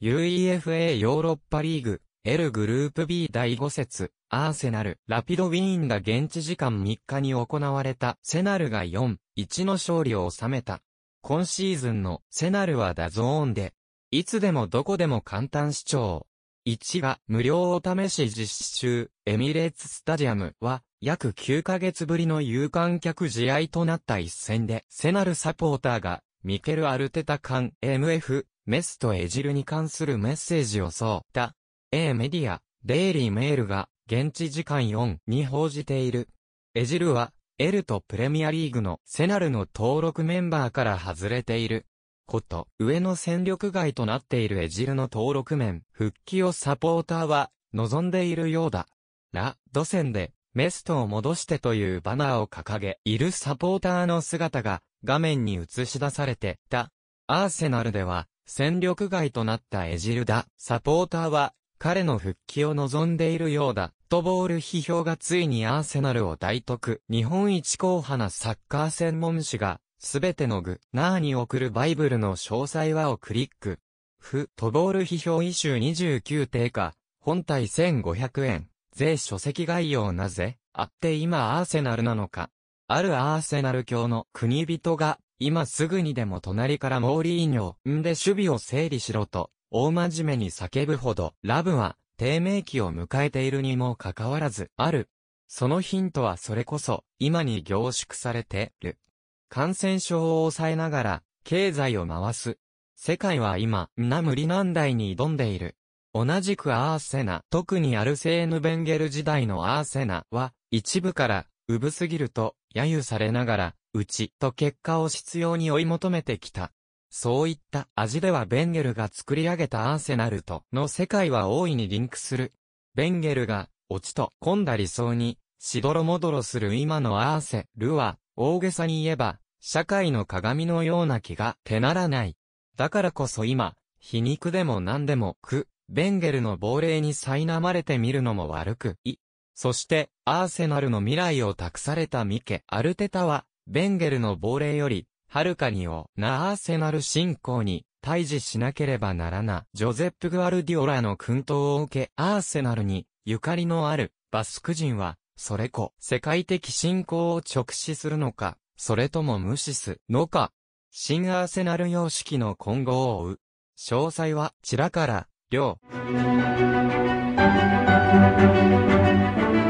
UEFA ヨーロッパリーグ、L グループ B 第5節、アーセナル、ラピドウィーンが現地時間3日に行われたセナルが4、1の勝利を収めた。今シーズンのセナルはダゾーンで、いつでもどこでも簡単視聴。1が無料お試し実施中、エミレーツスタジアムは、約9ヶ月ぶりの有観客試合となった一戦で、セナルサポーターが、ミケル・アルテタカン、MF メスとエジルに関するメッセージをそうだ。A メディア、デイリーメールが、現地時間4に報じている。エジルは、エルとプレミアリーグのセナルの登録メンバーから外れている。こと、上の戦力外となっているエジルの登録面、復帰をサポーターは、望んでいるようだ。ラ、ド戦で、メストを戻してというバナーを掲げ、いるサポーターの姿が、画面に映し出されて、た。アーセナルでは、戦力外となったエジルダ。サポーターは、彼の復帰を望んでいるようだ。フットボール批評がついにアーセナルを大得。日本一硬派なサッカー専門誌が、すべてのグ、ナーに送るバイブルの詳細はをクリック。フットボール批評イシュ29定価、本体1500円。税書籍概要なぜ、あって今アーセナルなのか。あるアーセナル教の国人が今すぐにでも隣からモーリーニョ、んで守備を整理しろと、大真面目に叫ぶほど、ラブは、低迷期を迎えているにもかかわらず、ある。そのヒントはそれこそ、今に凝縮されてる。感染症を抑えながら、経済を回す。世界は今、な無理難題に挑んでいる。同じくアーセナ、特にアルセーヌ・ベンゲル時代のアーセナは、一部から、うぶすぎると、揶揄されながら、うちと結果を執拗に追い求めてきた。そういった味ではベンゲルが作り上げたアーセナルとの世界は大いにリンクする。ベンゲルが、落ちと混んだ理想に、しどろもどろする今のアーセルは、大げさに言えば、社会の鏡のような気が手ならない。だからこそ今、皮肉でも何でもく、ベンゲルの亡霊に苛まれてみるのも悪くい。そして、アーセナルの未来を託されたミケ・アルテタは、ベンゲルの亡霊より、はるかにをなアーセナル信仰に対峙しなければならな、ジョゼップ・グアルディオラの訓導を受け、アーセナルに、ゆかりのある、バスク人は、それこ、世界的信仰を直視するのか、それとも無視すのか、新アーセナル様式の今後を追う。詳細は、ちらから、りょう。